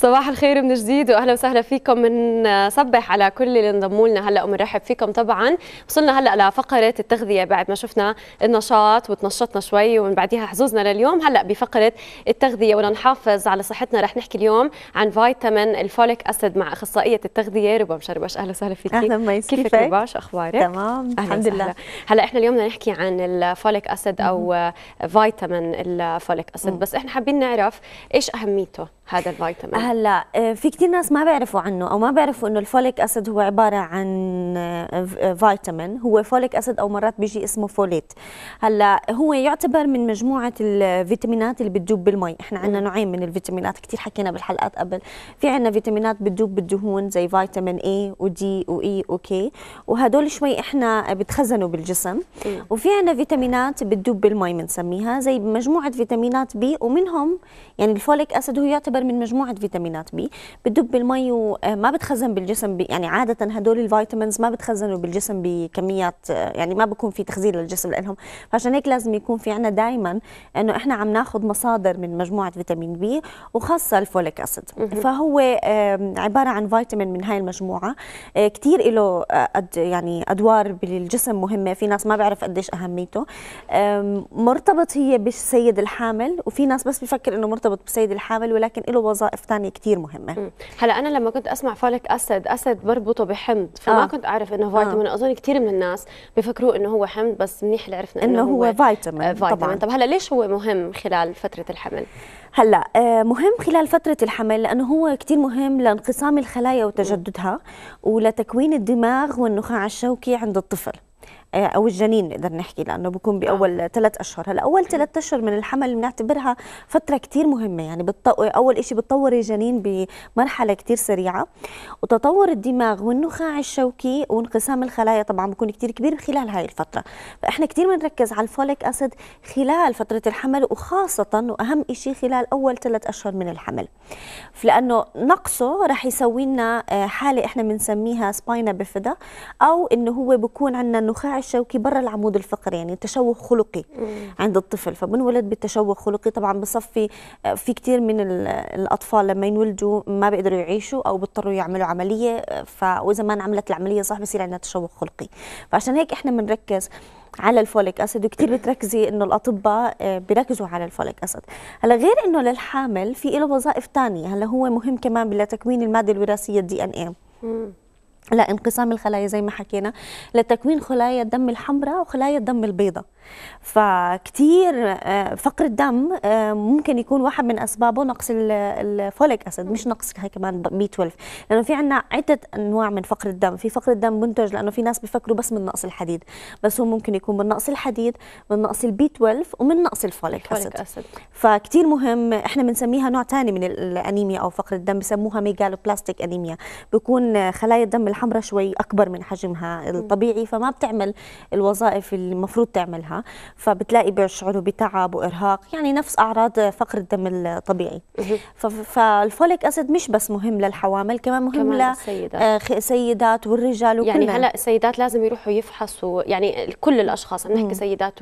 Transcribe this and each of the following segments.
صباح الخير من جديد واهلا وسهلا فيكم صبح على كل اللي انضموا لنا هلا ومنرحب فيكم طبعا وصلنا هلا لفقره التغذيه بعد ما شفنا النشاط وتنشطنا شوي ومن بعدها حظوظنا لليوم هلا بفقره التغذيه ولنحافظ على صحتنا رح نحكي اليوم عن فيتامين الفوليك اسيد مع اخصائيه التغذيه ربا مشربش اهلا وسهلا فيك اهلا ميس كيفك ربا شو اخبارك تمام الحمد لله هلا احنا اليوم بدنا نحكي عن الفوليك اسيد او فيتامين الفوليك اسيد بس احنا حابين نعرف ايش اهميته هذا الفيتامين هلا آه، في كثير ناس ما بيعرفوا عنه او ما بيعرفوا انه الفوليك اسيد هو عباره عن آه، آه، فيتامين هو فوليك اسيد او مرات بيجي اسمه فوليت هلا هو يعتبر من مجموعه الفيتامينات اللي بتدوب بالمي احنا عندنا نوعين من الفيتامينات كثير حكينا بالحلقات قبل في عندنا فيتامينات بتدوب بالدهون زي فيتامين اي ودي واي e وكي وهدول شوي احنا بتخزنوا بالجسم وفي عندنا فيتامينات بتدوب بالمي بنسميها زي مجموعه فيتامينات بي ومنهم يعني الفوليك اسيد هو يعتبر مصدر من مجموعه فيتامينات بي بتدب بالمي وما آه، بتخزن بالجسم يعني عاده هدول الفيتامينز ما بتخزنوا بالجسم بكميات آه، يعني ما بكون في تخزين للجسم لهم فعشان هيك لازم يكون في عنا دائما انه احنا عم ناخذ مصادر من مجموعه فيتامين بي وخاصه الفوليك اسيد فهو عباره عن فيتامين من هاي المجموعه آه، كثير له يعني ادوار بالجسم مهمه في ناس ما بيعرف قديش اهميته مرتبط هي بالسيد الحامل وفي ناس بس بفكر انه مرتبط بالسيد الحامل ولكن له وظائف ثانيه كثير مهمه هلا انا لما كنت اسمع فوليك اسيد اسيد بربطه بحمض فما آه. كنت اعرف انه فيتامين آه. اظن كثير من الناس بفكروا انه هو حمض بس منيح اللي عرفنا انه, إنه هو, هو فيتامين, آه فيتامين. طبعا طب هلا ليش هو مهم خلال فتره الحمل هلا آه، مهم خلال فترة الحمل لأنه هو كتير مهم لانقسام الخلايا وتجددها ولتكوين الدماغ والنخاع الشوكي عند الطفل آه، او الجنين نقدر نحكي لانه بكون نعم. باول ثلاث اشهر هلا اول ثلاث اشهر من الحمل بنعتبرها فتره كثير مهمه يعني بتطو... اول شيء بتطور الجنين بمرحله كثير سريعه وتطور الدماغ والنخاع الشوكي وانقسام الخلايا طبعا بكون كثير كبير خلال هاي الفتره فاحنا كثير بنركز على الفوليك اسيد خلال فتره الحمل وخاصه واهم شيء خلال اول ثلاث اشهر من الحمل لانه نقصه رح يسوي لنا آه، حاله احنا بنسميها سباينا بفدا او انه هو بكون عندنا النخاع الشوكي برا العمود الفقري يعني تشوه خلقي عند الطفل فبنولد بالتشوه خلقي طبعا بصفي آه، في كثير من الاطفال لما ينولدوا ما بيقدروا يعيشوا او بيضطروا يعملوا عمليه فاذا ما انعملت العمليه صح بصير عندنا تشوه خلقي فعشان هيك احنا بنركز على الفوليك اسيد وكثير بتركزي انه الاطباء آه، بيركزوا على الفوليك اسيد هلا غير انه للحامل في له وظائف ثانيه هلا هو مهم كمان لتكوين الماده الوراثيه الدي ان اي لانقسام الخلايا زي ما حكينا لتكوين خلايا الدم الحمراء وخلايا الدم البيضاء فكتير آه، فقر الدم آه، ممكن يكون واحد من اسبابه نقص الفوليك اسيد مش نقص كمان بي 12 لانه في عندنا عده انواع من فقر الدم في فقر الدم منتج لانه في ناس بيفكروا بس من نقص الحديد بس هو ممكن يكون من نقص الحديد من نقص البي 12 ومن نقص الفوليك اسيد فكتير مهم احنا بنسميها نوع ثاني من الانيميا او فقر الدم بسموها ميجالوبلاستيك انيميا بكون خلايا الدم الحمراء شوي اكبر من حجمها الطبيعي فما بتعمل الوظائف اللي المفروض تعملها فبتلاقي بيشعروا بتعب وارهاق يعني نفس اعراض فقر الدم الطبيعي فالفوليك اسيد مش بس مهم للحوامل كمان مهم كمان للسيدات آه، سيدات والرجال وكلنا يعني هلا السيدات لازم يروحوا يفحصوا يعني كل الاشخاص عم نحكي سيدات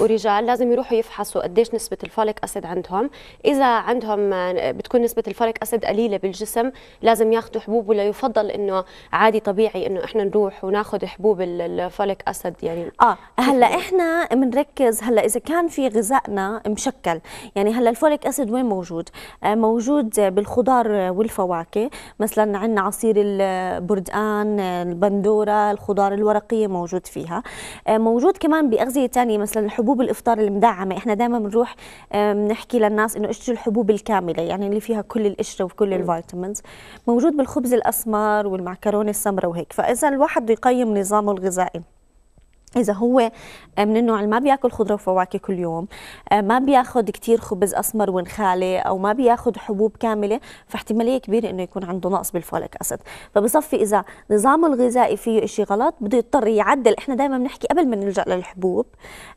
ورجال لازم يروحوا يفحصوا قديش نسبه الفوليك اسيد عندهم اذا عندهم آه، بتكون نسبه الفوليك اسيد قليله بالجسم لازم ياخذوا حبوب ولا يفضل انه عادي طبيعي انه احنا نروح وناخذ حبوب الفوليك اسيد يعني اه هلا احنا بنركز هلا اذا كان في غذائنا مشكل يعني هلا الفوليك اسيد وين موجود آه، موجود بالخضار والفواكه مثلا عندنا عصير البردقان البندوره الخضار الورقيه موجود فيها آه، موجود كمان باغذيه ثانيه مثلا حبوب الافطار المدعمه احنا دائما بنروح بنحكي آه، للناس انه اشتروا الحبوب الكامله يعني اللي فيها كل القشره وكل الفيتامينز موجود بالخبز الاسمر والمعكرونه السمره وهيك فاذا الواحد بده يقيم نظامه الغذائي إذا هو آه، من النوع اللي ما بياكل خضرة وفواكه كل يوم آه، ما بياخذ كتير خبز أسمر ونخالة أو ما بياخذ حبوب كاملة فاحتمالية كبيرة إنه يكون عنده نقص بالفوليك أسيد فبصفي إذا نظامه الغذائي فيه إشي غلط بده يضطر يعدل إحنا دائما بنحكي قبل ما نلجأ للحبوب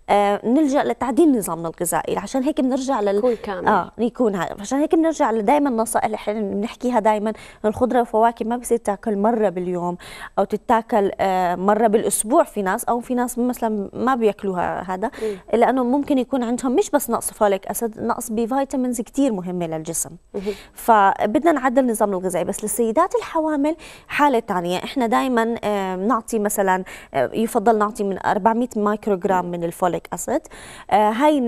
آه، نلجأ لتعديل نظامنا الغذائي عشان هيك بنرجع لل يكون كامل آه يكون عشان هيك بنرجع لدائما النصائح اللي إحنا بنحكيها دائما الخضرة والفواكه ما بصير تاكل مرة باليوم أو تتاكل مرة بالأسبوع في ناس أو في ناس ناس مثلا ما بياكلوها هذا إيه. لانه ممكن يكون عندهم مش بس نقص فوليك اسيد نقص بفيتامينز كثير مهمه للجسم فبدنا نعدل النظام الغذائي بس للسيدات الحوامل حاله ثانيه احنا دائما نعطي مثلا يفضل نعطي من 400 مايكروغرام من الفوليك اسيد آه، هاي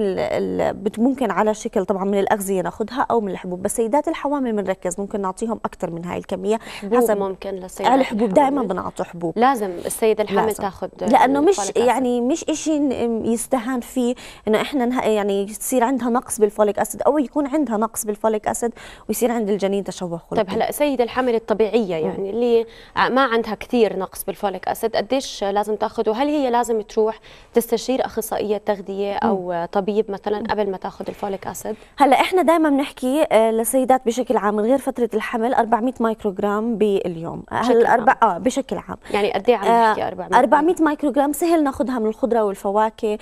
ممكن على شكل طبعا من الاغذيه ناخذها او من الحبوب بس سيدات الحوامل بنركز ممكن نعطيهم اكثر من هاي الكميه حسب ممكن للسيدات الحبوب دائما بنعطي حبوب لازم السيده الحامل تاخذ لانه مش مش يعني مش شيء يستهان فيه انه احنا يعني يصير عندها نقص بالفوليك اسيد او يكون عندها نقص بالفوليك اسيد ويصير عند الجنين تشوه خلقي طيب هلا السيده الحامل الطبيعيه يعني اللي ما عندها كثير نقص بالفوليك اسيد قديش لازم تاخذه هل هي لازم تروح تستشير اخصائيه تغذيه او طبيب مثلا قبل ما تاخذ الفوليك اسيد هلا احنا دائما بنحكي آه، للسيدات بشكل عام من غير فتره الحمل 400 مايكروغرام باليوم هل اربع اه بشكل عام يعني قد ايه عم آه، نحكي 400 400 مايكروغرام سهل بدل ناخذها من الخضره والفواكه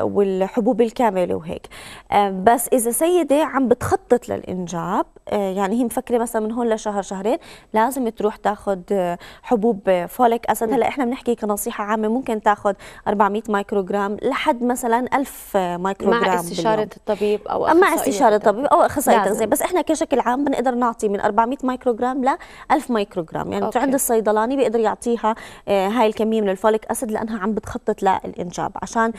والحبوب الكامله وهيك آه، بس اذا سيده عم بتخطط للانجاب آه، يعني هي مفكره مثلا من هون لشهر شهرين لازم تروح تاخذ آه، حبوب فوليك اسيد هلا احنا بنحكي كنصيحه عامه ممكن تاخذ 400 مايكروغرام لحد مثلا 1000 مايكروغرام مع استشاره باليوم. الطبيب او مع استشاره الطبيب او اخصائي تغذيه بس احنا كشكل عام بنقدر نعطي من 400 مايكروغرام ل 1000 مايكروغرام يعني عند الصيدلاني بيقدر يعطيها هاي الكميه من الفوليك اسيد لانها عم بتخطط للانجاب عشان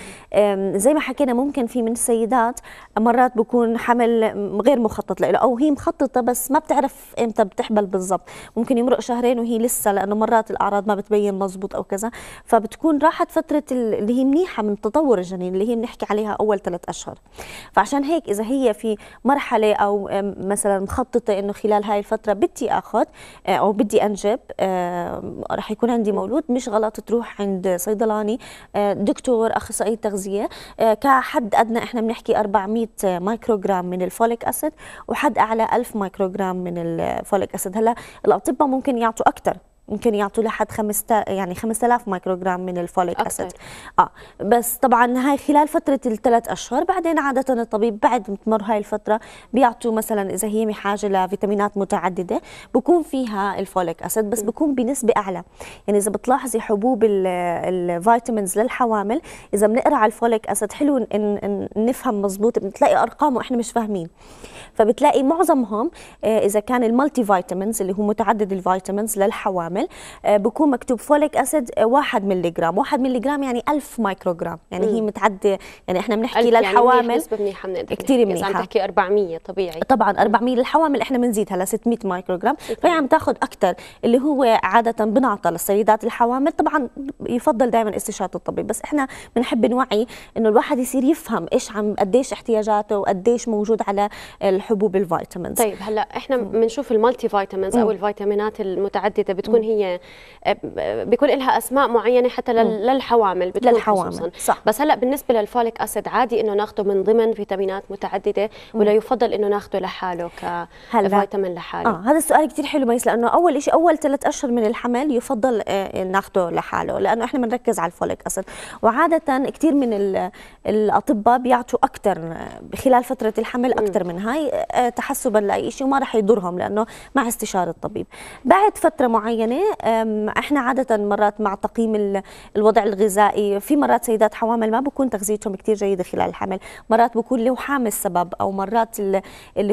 زي ما حكينا ممكن في من السيدات مرات بكون حمل غير مخطط له او هي مخططه بس ما بتعرف امتى بتحمل بالضبط ممكن يمرق شهرين وهي لسه لانه مرات الاعراض ما بتبين مزبوط او كذا فبتكون راحت فتره اللي هي منيحه من تطور الجنين اللي هي بنحكي عليها اول ثلاث اشهر فعشان هيك اذا هي في مرحله او مثلا مخططه انه خلال هاي الفتره بدي اخذ آه، او بدي انجب رح يكون عندي مولود مش غلط تروح عند صيدلاني آه، دكتور اخصائي تغذيه آه، كحد ادنى احنا بنحكي 400 مايكروغرام من الفوليك اسيد وحد اعلى 1000 مايكروغرام من الفوليك اسيد هلا الاطباء ممكن يعطوا اكثر ممكن يعطوا لحد 5 يعني 5000 مايكروغرام من الفوليك اسيد اه بس طبعا هاي خلال فتره الثلاث اشهر بعدين عاده الطبيب بعد ما تمر هاي الفتره بيعطوا مثلا اذا هي بحاجه لفيتامينات متعدده بكون فيها الفوليك اسيد بس بكون بنسبه اعلى يعني اذا بتلاحظي حبوب الفيتامينز للحوامل اذا بنقرا على الفوليك اسيد حلو إن نفهم مزبوط بتلاقي ارقام واحنا مش فاهمين فبتلاقي معظمهم آه، اذا كان المالتي فيتامينز اللي هو متعدد الفيتامينز للحوامل كامل آه، بكون مكتوب فوليك اسيد آه، 1 ملي جرام 1 ملي جرام يعني 1000 مايكروغرام يعني هي متعدي يعني احنا بنحكي يعني للحوامل يعني منيحه بنقدر كثير منيحه عم تحكي 400 طبيعي طبعا 400 للحوامل احنا بنزيدها ل 600 مايكروغرام فهي عم تاخذ اكثر اللي هو عاده بنعطى للسيدات الحوامل طبعا يفضل دائما استشاره الطبيب بس احنا بنحب نوعي انه الواحد يصير يفهم ايش عم قديش احتياجاته وقديش موجود على الحبوب الفيتامينز طيب هلا احنا بنشوف المالتي فيتامينز او الفيتامينات المتعدده بتكون بتكون هي آه، بيكون لها اسماء معينه حتى للحوامل بتكون للحوامل خصوصاً. صح. بس هلا بالنسبه للفوليك اسيد عادي انه ناخده من ضمن فيتامينات متعدده ولا يفضل انه ناخده لحاله كفيتامين لحاله آه هذا السؤال كثير حلو ميس لانه اول شيء اول ثلاث اشهر من الحمل يفضل آه، ناخده لحاله لانه احنا بنركز على الفوليك اسيد وعاده كثير من الاطباء بيعطوا اكثر آه، خلال فتره الحمل اكثر من هاي تحسبا لاي شيء وما راح يضرهم لانه مع استشاره الطبيب بعد فتره معينه يعني، السنه احنا عاده مرات مع تقييم الوضع الغذائي في مرات سيدات حوامل ما بكون تغذيتهم كثير جيده خلال الحمل مرات بكون لوحام السبب او مرات اللي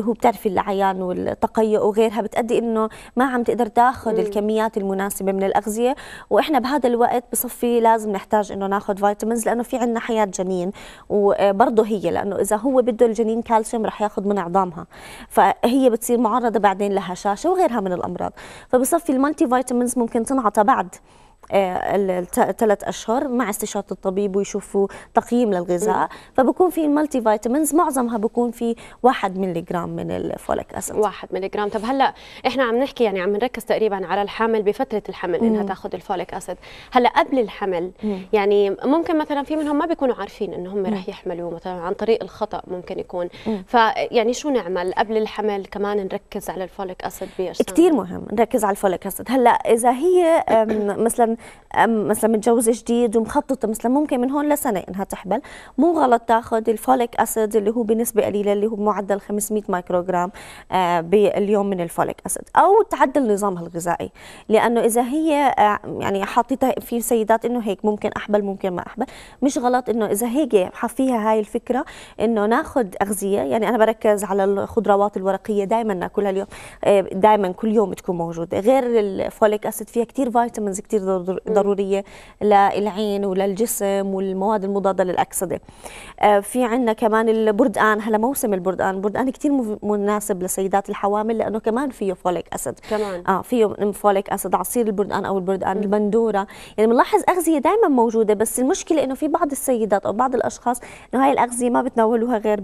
هو بتعرفي العيان والتقيؤ وغيرها بتادي انه ما عم تقدر تاخذ الكميات المناسبه من الاغذيه واحنا بهذا الوقت بصفي لازم نحتاج انه ناخذ فيتامينز لانه في عندنا حياه جنين وبرضه آه، هي لانه اذا هو بده الجنين كالسيوم رح ياخذ من عظامها فهي بتصير معرضه بعدين لهشاشه وغيرها من الامراض فبصفي المالتي فيتامين فيتامينز ممكن تنعطى بعد الثلاث اشهر مع استشاره الطبيب ويشوفوا تقييم للغذاء فبكون في المالتي فيتامينز معظمها بكون في 1 ملي جرام من الفوليك اسيد 1 ملي جرام طب هلا احنا عم نحكي يعني عم نركز تقريبا على الحامل بفتره الحمل انها تاخذ الفوليك اسيد هلا قبل الحمل مم. يعني ممكن مثلا في منهم ما بيكونوا عارفين ان هم رح يحملوا مثلا عن طريق الخطا ممكن يكون فيعني شو نعمل قبل الحمل كمان نركز على الفوليك اسيد كثير مهم نركز على الفوليك اسيد هلا اذا هي مثلا مثلا مثلا متجوزه جديد ومخططه مثلا ممكن من هون لسنه انها تحبل مو غلط تاخذ الفوليك اسيد اللي هو بنسبه قليله اللي هو بمعدل 500 مايكروغرام آه، باليوم من الفوليك اسيد او تعدل نظامها الغذائي لانه اذا هي آه، يعني حاطتها في سيدات انه هيك ممكن احبل ممكن ما احبل مش غلط انه اذا هيك حفيها هاي الفكره انه ناخذ اغذيه يعني انا بركز على الخضروات الورقيه دائما ناكلها اليوم آه، دائما كل يوم تكون موجوده غير الفوليك اسيد فيها كثير فيتامينز كثير ضروريه للعين وللجسم والمواد المضاده للاكسده آه، في عندنا كمان البردقان هلا موسم البردقان البردقان كثير مناسب لسيدات الحوامل لانه كمان فيه فوليك اسيد كمان اه فيه فوليك اسيد عصير البردقان او البردقان البندوره يعني بنلاحظ اغذيه دائما موجوده بس المشكله انه في بعض السيدات او بعض الاشخاص انه هاي الاغذيه ما بتناولوها غير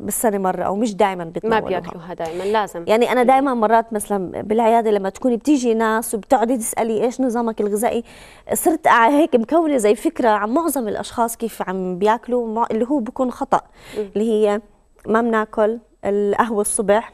بالسنه مره او مش دائما بتناولوها ما بياكلوها دائما لازم يعني انا دائما مرات مثلا بالعياده لما تكوني بتيجي ناس وبتقعدي تسالي ايش نظامك الغذائي بتلاقي صرت هيك مكونه زي فكره عن معظم الاشخاص كيف عم بياكلوا اللي هو بكون خطا اللي هي ما بناكل القهوه الصبح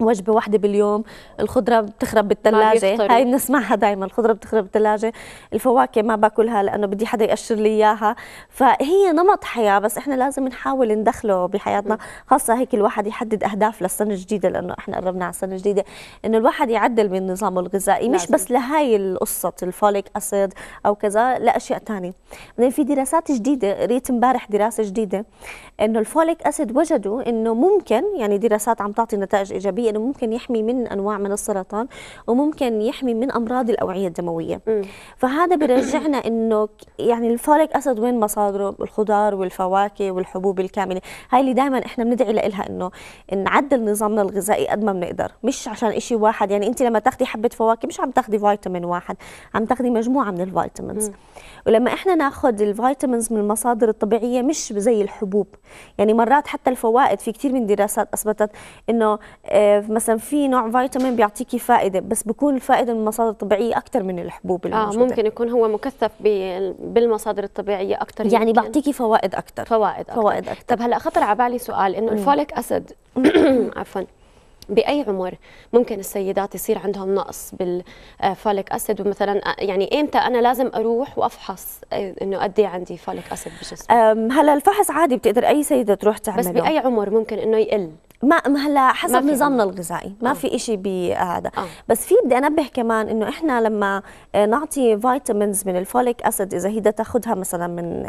وجبه واحده باليوم الخضره بتخرب بالثلاجه هاي بنسمعها دائما الخضره بتخرب بالثلاجه الفواكه ما باكلها لانه بدي حدا يقشر لي اياها فهي نمط حياه بس احنا لازم نحاول ندخله بحياتنا خاصه هيك الواحد يحدد اهداف للسنه الجديده لانه احنا قربنا على السنه الجديده انه الواحد يعدل من نظامه الغذائي مش بس لهي القصه الفوليك اسيد او كذا لاشياء ثانيه بعدين في دراسات جديده قريت امبارح دراسه جديده انه الفوليك اسيد وجدوا انه ممكن يعني دراسات عم تعطي نتائج ايجابيه انه ممكن يحمي من انواع من السرطان وممكن يحمي من امراض الاوعيه الدمويه م. فهذا بيرجعنا انه يعني الفوليك اسيد وين مصادره الخضار والفواكه والحبوب الكامله هاي اللي دائما احنا بندعي لها انه نعدل نظامنا الغذائي قد ما بنقدر مش عشان شيء واحد يعني انت لما تاخذي حبه فواكه مش عم تاخذي فيتامين واحد عم تاخذي مجموعه من الفيتامينز ولما احنا ناخذ الفيتامينز من المصادر الطبيعيه مش زي الحبوب يعني مرات حتى الفوائد في كثير من دراسات اثبتت انه آه، مثلا في نوع فيتامين بيعطيكي فائده بس بكون الفائده من مصادر طبيعيه اكثر من الحبوب اللي اه ممكن يكون هو مكثف بالمصادر الطبيعيه اكثر يعني بيعطيكي فوائد اكثر فوائد أكتر. فوائد اكثر طب هلا خطر على بالي سؤال انه الفوليك اسيد عفوا باي عمر ممكن السيدات يصير عندهم نقص بالفوليك اسيد ومثلا آه، يعني امتى انا لازم اروح وافحص آه، انه قد عندي فوليك اسيد بجسمي هلا الفحص عادي بتقدر اي سيده تروح تعمله بس باي عمر ممكن انه يقل ما ما هلا حسب نظامنا الغذائي ما أوه. في شيء بهذا آه. بس في بدي انبه كمان انه احنا لما آه، نعطي فيتامينز من الفوليك اسيد اذا هي تاخذها مثلا من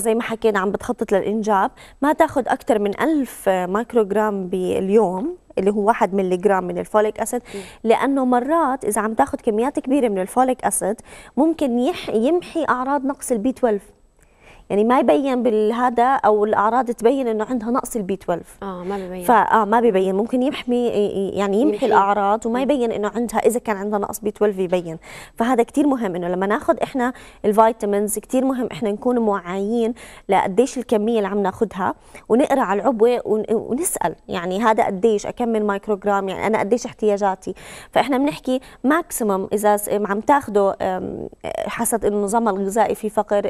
زي ما حكينا عم بتخطط للانجاب ما تاخذ اكثر من 1000 مايكروغرام باليوم اللي هو 1 ملي جرام من الفوليك اسيد لانه مرات اذا عم تاخذ كميات كبيره من الفوليك اسيد ممكن يمحي اعراض نقص البي 12 يعني ما يبين بالهذا او الاعراض تبين انه عندها نقص البي 12 اه ما ببين فاه ما ببين ممكن يحمي يعني يمحي, يمحي. الاعراض وما يبين انه عندها اذا كان عندها نقص بي 12 يبين فهذا كثير مهم انه لما ناخذ احنا الفيتامينز كثير مهم احنا نكون موعيين لقديش الكميه اللي عم ناخذها ونقرا على العبوه ونسال يعني هذا قديش كم من مايكروغرام يعني انا قديش احتياجاتي فاحنا بنحكي ماكسيمم اذا عم تاخده حسب النظام الغذائي في فقر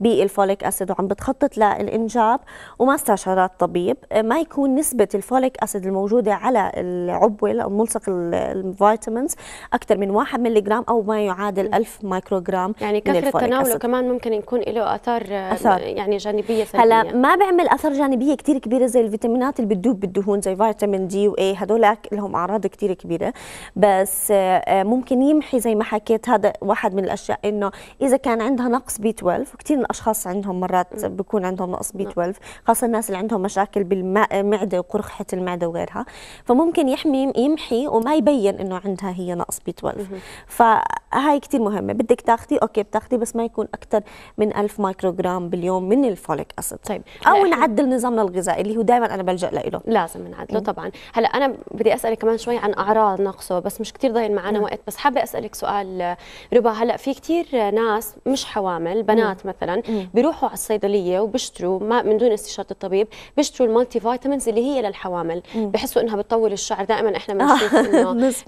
بي آه، الفوليك اسيد وعم بتخطط للانجاب وما استشارات طبيب آه، ما يكون نسبه الفوليك اسيد الموجوده على العبوه او ملصق الفيتامينز اكثر من 1 ملغ او ما يعادل 1000 مايكروغرام يعني كثره تناوله كمان ممكن يكون له اثار, آه، أثار. يعني جانبيه هلا ما بيعمل اثار جانبيه كثير كبيره زي الفيتامينات اللي بتدوب بالدهون زي فيتامين دي واي هدول لهم اعراض كثير كبيره بس آه، ممكن يمحي زي ما حكيت هذا واحد من الاشياء انه اذا كان عندها نقص بي 12 وكثير من الاشخاص عندهم مرات بكون عندهم نقص بي 12 نعم. خاصه الناس اللي عندهم مشاكل بالمعده وقرحه المعده وغيرها فممكن يحمي يمحي وما يبين انه عندها هي نقص بي 12 فهاي كثير مهمه بدك تاخذي اوكي بتاخذي بس ما يكون اكثر من 1000 مايكروغرام باليوم من الفوليك اسيد طيب او نعدل نظامنا الغذائي اللي هو دائما انا بلجا له لازم نعدله طبعا هلا انا بدي اسالك كمان شوي عن اعراض نقصه بس مش كثير ضايل معنا نعم. وقت بس حابه اسالك سؤال ربا هلا في كثير ناس مش حوامل بنات مثلا بيروحوا بيروحوا على الصيدليه وبيشتروا ما من دون استشاره الطبيب بيشتروا المالتي فيتامينز اللي هي للحوامل بحسوا انها بتطول الشعر دائما احنا بنشوف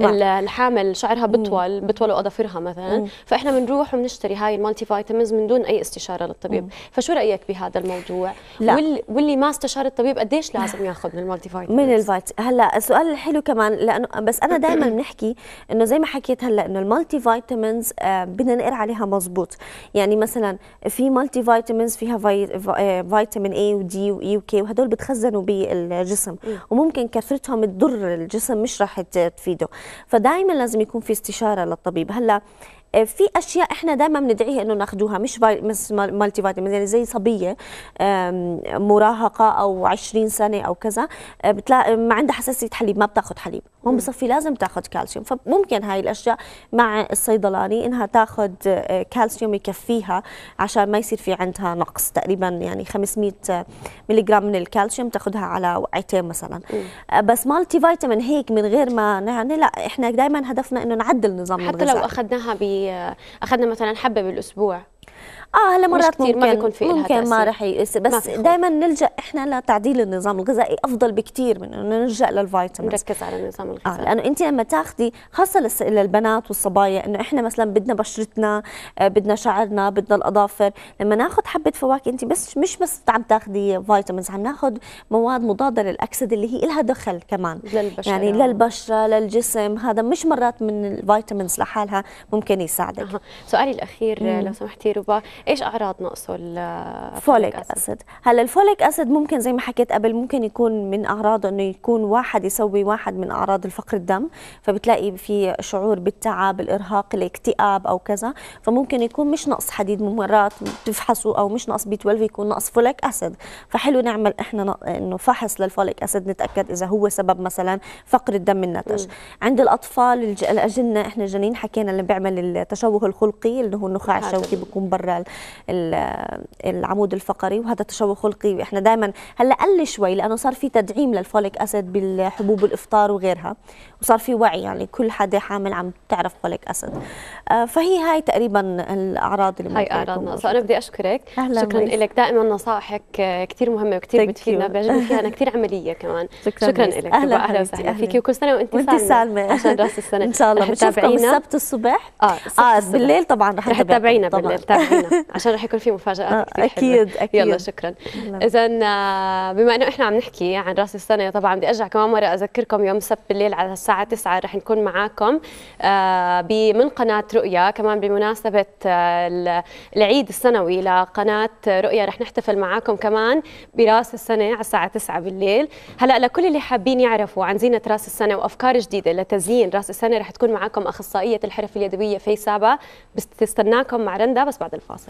انه الحامل شعرها بطول بطولوا اظافرها مثلا فاحنا بنروح وبنشتري هاي المالتي فيتامينز من دون اي استشاره للطبيب فشو رايك بهذا الموضوع لا. واللي ما استشار الطبيب قديش لازم ياخذ من المالتي فيتامينز من الفيت هلا السؤال الحلو كمان لانه بس انا دائما بنحكي انه زي ما حكيت هلا انه المالتي فيتامينز آه، بدنا نقرا عليها مزبوط يعني مثلا في مالتي فيتامينز فيتامينز فيها فيتامين اي ودي واي وكي وهدول بتخزنوا بالجسم وممكن كثرتهم تضر الجسم مش راح تفيده فدائما لازم يكون في استشاره للطبيب هلا آه، في اشياء احنا دائما بندعيها انه ناخذوها مش مالتي فيتامين يعني زي صبيه مراهقه او 20 سنه او كذا آه، بتلاقي ما عندها حساسيه حليب ما بتاخذ حليب هون بصفي لازم تاخذ كالسيوم فممكن هاي الاشياء مع الصيدلاني انها تاخذ آه، كالسيوم يكفيها عشان ما يصير في عندها نقص تقريبا يعني 500 ملغ من الكالسيوم تاخذها على وقعتين مثلا بس مالتي فيتامين هيك من غير ما يعني لا احنا دائما هدفنا انه نعدل نظام حتى الغذائي حتى لو اخذناها آه، اخذنا مثلا حبه بالاسبوع اه هلا مرات كثير ممكن ما بيكون في ممكن ما رح يقس بس دائما نلجا احنا لتعديل النظام الغذائي افضل بكثير من انه نلجا للفيتامينز نركز على النظام آه، الغذائي اه لانه انت لما تاخذي خاصه للبنات والصبايا انه احنا مثلا بدنا بشرتنا آه، بدنا شعرنا بدنا الاظافر لما ناخذ حبه فواكه انت بس مش بس عم تاخذي فيتامينز عم ناخذ مواد مضاده للاكسده اللي هي لها دخل كمان للبشره يعني للبشره للجسم هذا مش مرات من الفيتامينز لحالها ممكن يساعدك أه. سؤالي الاخير لو سمحتي ربا ايش اعراض نقصه الفوليك آه، اسيد هلا الفوليك اسيد ممكن زي ما حكيت قبل ممكن يكون من اعراضه انه يكون واحد يسوي واحد من اعراض الفقر الدم فبتلاقي في شعور بالتعب الارهاق الاكتئاب او كذا فممكن يكون مش نقص حديد مرات تفحصوا او مش نقص بي 12 يكون نقص فوليك اسيد فحلو نعمل احنا انه فحص للفوليك اسيد نتاكد اذا هو سبب مثلا فقر الدم النتج عند الاطفال الاجنه احنا الجنين حكينا اللي بيعمل التشوه الخلقي اللي هو النخاع الشوكي بيكون برا العمود الفقري وهذا تشوه خلقي احنا دائما هلا قل شوي لانه صار في تدعيم للفوليك اسيد بالحبوب الافطار وغيرها وصار في وعي يعني كل حدا حامل عم تعرف فوليك اسيد آه، فهي هاي تقريبا الاعراض اللي هاي اعراضنا فانا بدي اشكرك شكرا لك دائما نصائحك آه، كثير مهمه وكثير بتفيدنا بيعجبني فيها انا كثير عمليه كمان شكرا, شكرا لك اهلا وسهلا فيكي وكل سنه وانت سالمه سالمه عشان راس السنه ان شاء الله بتتابعينا السبت الصبح اه, آه بالليل طبعا رح تتابعينا بالليل تابعينا عشان رح يكون في مفاجات آه كثير اكيد حلوة. اكيد يلا شكرا اذا آه، بما انه احنا عم نحكي عن راس السنه طبعا بدي ارجع كمان مره اذكركم يوم السبت بالليل على الساعه 9 رح نكون معاكم آه، من قناه رؤيا كمان بمناسبه آه، العيد السنوي لقناه رؤيا رح نحتفل معاكم كمان براس السنه على الساعه 9 بالليل هلا لكل اللي حابين يعرفوا عن زينه راس السنه وافكار جديده لتزيين راس السنه رح تكون معاكم اخصائيه الحرف اليدويه في سابا بتستناكم مع رندا بس بعد الفاصل